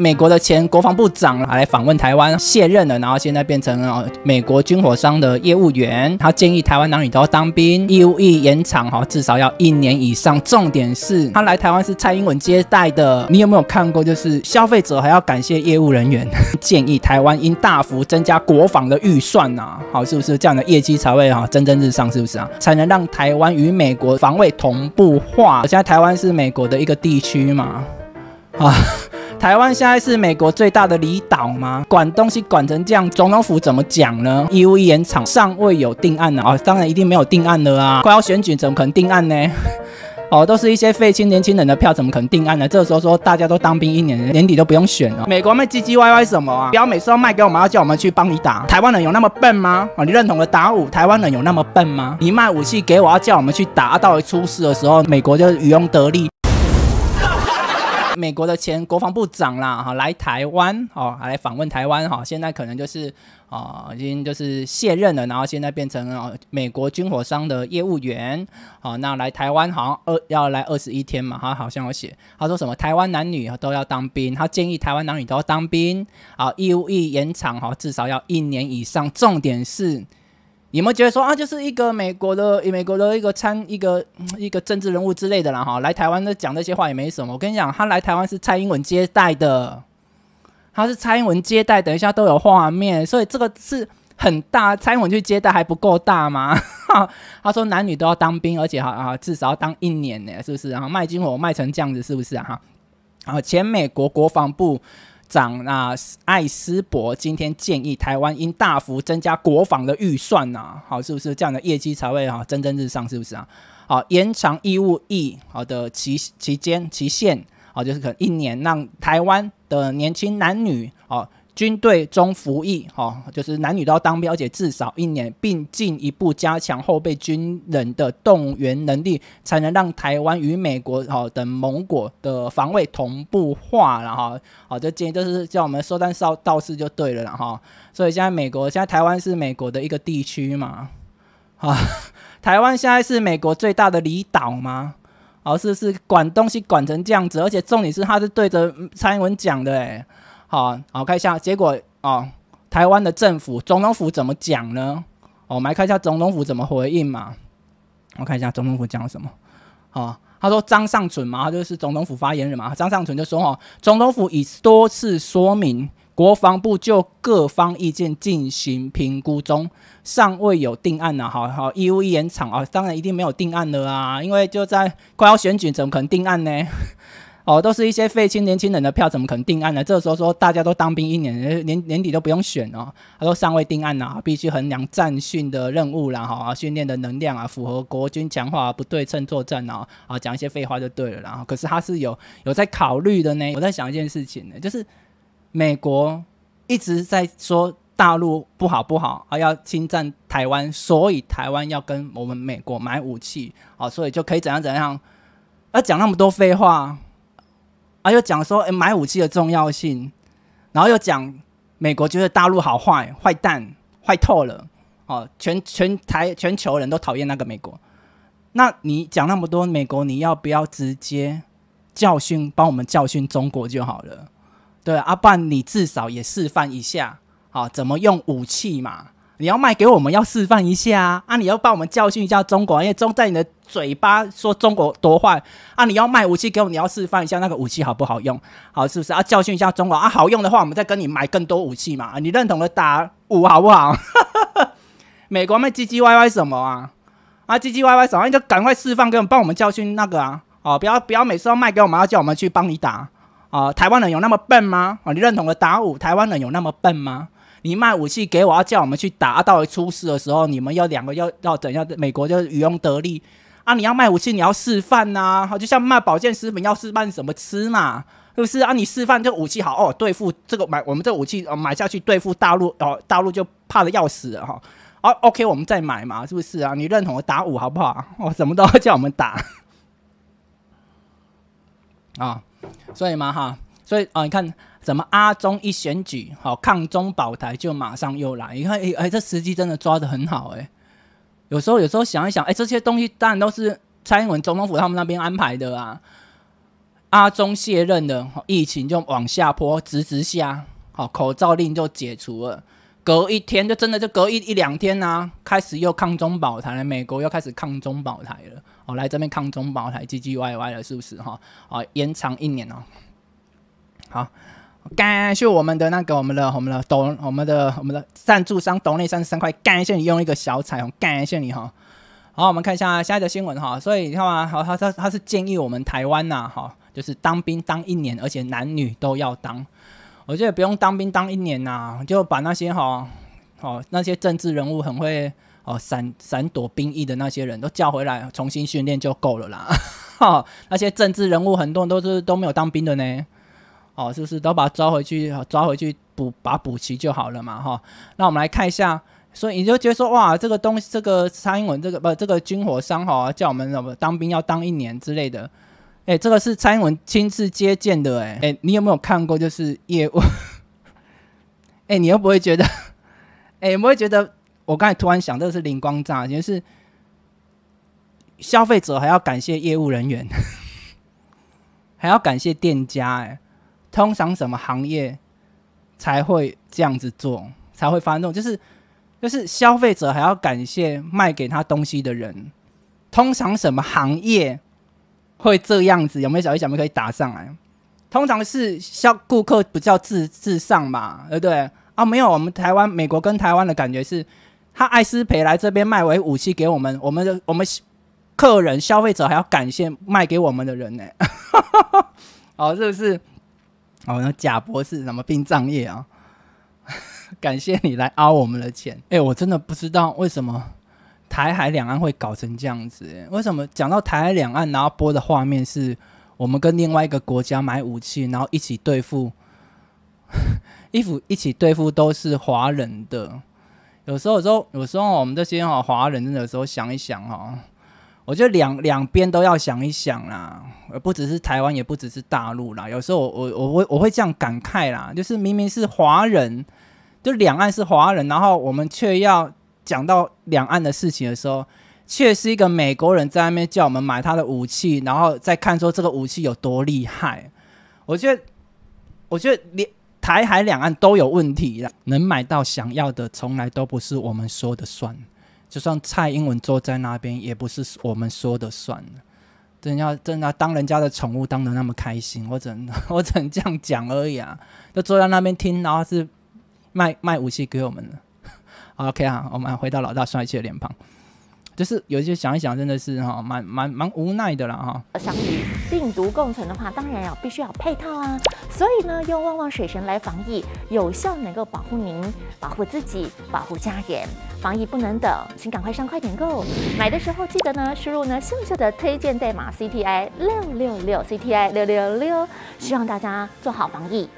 美国的前国防部长来访问台湾，卸任了，然后现在变成了美国军火商的业务员。他建议台湾男女都要当兵，义务役延长哈，至少要一年以上。重点是他来台湾是蔡英文接待的。你有没有看过？就是消费者还要感谢业务人员 建议台湾应大幅增加国防的预算呐，好是不是？这样的业绩才会哈蒸蒸日上，是不是啊？才能让台湾与美国防卫同步化。现在台湾是美国的一个地区嘛，啊。台湾现在是美国最大的离岛吗？管东西管成这样，总统府怎么讲呢？义乌盐厂尚未有定案呢啊，当然一定没有定案了啊，快要选举怎么可能定案呢？哦，都是一些废青年轻人的票，怎么可能定案呢？这时候说大家都当兵一年，年底都不用选了。美国卖唧唧歪歪什么啊？要美次都卖给我们，要叫我们去帮你打台湾人有那么笨吗？哦，你认同的打五，台湾人有那么笨吗？你卖武器给我，要叫我们去打，到出事的时候，美国就渔翁得利。美国的前国防部长啦，哈，来台湾，哦，来访问台湾，哈，现在可能就是，哦，已经就是卸任了，然后现在变成美国军火商的业务员，好，那来台湾好像二要来二十一天嘛，他好像有写，他说什么台湾男女都要当兵，他建议台湾男女都要当兵，啊，义务役延长，哈，至少要一年以上，重点是。你们觉得说啊，就是一个美国的美国的一个参一个一个政治人物之类的啦哈，来台湾的讲那些话也没什么。我跟你讲，他来台湾是蔡英文接待的，他是蔡英文接待。等一下都有画面，所以这个是很大。蔡英文去接待还不够大吗？他说男女都要当兵，而且哈啊至少要当一年呢，是不是？啊？卖军火卖成这样子，是不是啊？哈，啊，前美国国防部。长啊，艾斯伯今天建议台湾应大幅增加国防的预算呐，好是不是？这样的业绩才会哈蒸蒸日上，是不是啊？好，延长义务役好的期期间期限，好就是可能一年，让台湾的年轻男女哦。军队中服役，哈，就是男女都要当兵，而且至少一年，并进一步加强后备军人的动员能力，才能让台湾与美国，哈，等盟国的防卫同步化了，哈，好，就建议就是叫我们收单少道士就对了，然后，所以现在美国，现在台湾是美国的一个地区嘛，啊，台湾现在是美国最大的离岛吗？哦，是是，管东西管成这样子，而且重点是他是对着蔡英文讲的，哎。好好看一下结果哦。台湾的政府，总统府怎么讲呢？哦，我们来看一下总统府怎么回应嘛。我看一下总统府讲了什么。好，他说张尚存嘛，他就是总统府发言人嘛。张尚存就说：“哦，总统府已多次说明，国防部就各方意见进行评估中，尚未有定案呢。好，义务一延长啊，当然一定没有定案的啊，因为就在快要选举，怎么可能定案呢？”哦，都是一些废青年轻人的票，怎么可能定案呢？这时候说大家都当兵一年，年年底都不用选哦，他说尚未定案呐，必须衡量战训的任务啦，哈，训练的能量啊，符合国军强化不对称作战啊，啊，讲一些废话就对了，然后可是他是有有在考虑的呢，我在想一件事情呢，就是美国一直在说大陆不好不好，而要侵占台湾，所以台湾要跟我们美国买武器，啊，所以就可以怎样怎样，而讲那么多废话。而又讲说，哎，买武器的重要性，然后又讲美国觉得大陆好坏，坏蛋，坏透了，哦，全全台全球人都讨厌那个美国。那你讲那么多美国，你要不要直接教训，帮我们教训中国就好了？对，阿半你至少也示范一下，好，怎么用武器嘛？你要卖给我们，要示范一下啊！啊，你要帮我们教训一下中国，因为中在你的嘴巴说中国多坏啊！你要卖武器给我你要示范一下那个武器好不好用？好，是不是啊？教训一下中国啊！好用的话，我们再跟你买更多武器嘛！啊，你认同的打五，好不好？美国卖唧唧歪歪什么啊？啊，唧唧歪歪什么？你就赶快示范给我们，帮我们教训那个啊！哦，不要不要，每次都卖给我们，要叫我们去帮你打啊！台湾人有那么笨吗？啊，你认同的打五，台湾人有那么笨吗？你卖武器给我，要叫我们去打，到出事的时候，你们要两个要要等下，美国就渔翁得利啊！你要卖武器，你要示范呐，就像卖保健食品要示范怎么吃嘛，是不是啊？你示范这个武器好哦，对付这个买我们这武器买下去，对付大陆哦，大陆就怕的要死哈。哦，OK，我们再买嘛，是不是啊？你认同我打五好不好？哦，什么都要叫我们打 啊，所以嘛哈。所以啊，你看，怎么阿中一选举，好，抗中保台就马上又来。你看，哎，这时机真的抓的很好，哎，有时候有时候想一想，哎，这些东西当然都是蔡英文总统府他们那边安排的啊。阿中卸任了，疫情就往下坡直直下，好，口罩令就解除了，隔一天就真的就隔一一两天呢，开始又抗中保台了，美国又开始抗中保台了，好，来这边抗中保台，唧唧歪歪了，是不是哈？啊，延长一年哦。好，感谢我们的那个，我们的我们的董，我们的我们的赞助商董内三十三块，感谢你用一个小彩虹，感谢你哈。好，我们看一下下一则新闻哈。所以你看嘛，好他他他是建议我们台湾呐哈，就是当兵当一年，而且男女都要当。我觉得不用当兵当一年呐，就把那些哈哦那些政治人物很会哦闪闪躲兵役的那些人都叫回来重新训练就够了啦。哈，那些政治人物很多人都是都没有当兵的呢。哦，就是都把它抓回去，抓回去补，把补齐就好了嘛？哈，那我们来看一下，所以你就觉得说，哇，这个东西，这个蔡英文这个不，这个军火商哈，叫我们什么当兵要当一年之类的，哎，这个是蔡英文亲自接见的，哎哎，你有没有看过？就是业务，哎，你又不会觉得？哎，有没觉得？我刚才突然想，这是灵光乍，就是消费者还要感谢业务人员，还要感谢店家，哎。通常什么行业才会这样子做，才会发生这种，就是就是消费者还要感谢卖给他东西的人。通常什么行业会这样子？有没有小一小妹可以打上来？通常是消顾客不叫至至上嘛，呃，对啊，没有。我们台湾、美国跟台湾的感觉是他爱斯培来这边卖为武器给我们，我们的我们客人、消费者还要感谢卖给我们的人呢。哦，是不是？哦，那贾博士什么殡葬业啊？感谢你来凹我们的钱。哎，我真的不知道为什么台海两岸会搞成这样子。为什么讲到台海两岸，然后播的画面是我们跟另外一个国家买武器，然后一起对付，一服一起对付都是华人的。有时候有时候，有时候我们这些哈华人，有时候想一想哈。我觉得两两边都要想一想啦，而不只是台湾，也不只是大陆啦。有时候我我我我我会这样感慨啦，就是明明是华人，就两岸是华人，然后我们却要讲到两岸的事情的时候，却是一个美国人在外面叫我们买他的武器，然后再看说这个武器有多厉害。我觉得，我觉得连台海两岸都有问题了，能买到想要的从来都不是我们说的算。就算蔡英文坐在那边，也不是我们说的算了。真要真要当人家的宠物，当的那么开心，我只能 我只能这样讲而已啊？就坐在那边听，然后是卖卖武器给我们的。OK 啊，我们回到老大帅气的脸庞。就是有些想一想，真的是哈，蛮蛮蛮无奈的啦哈。而相对病毒共存的话，当然要必须要配套啊。所以呢，用旺旺水神来防疫，有效能够保护您、保护自己、保护家人。防疫不能等，请赶快上快点购，买的时候记得呢输入呢秀秀的推荐代码 C T I 六六六 C T I 六六六。希望大家做好防疫。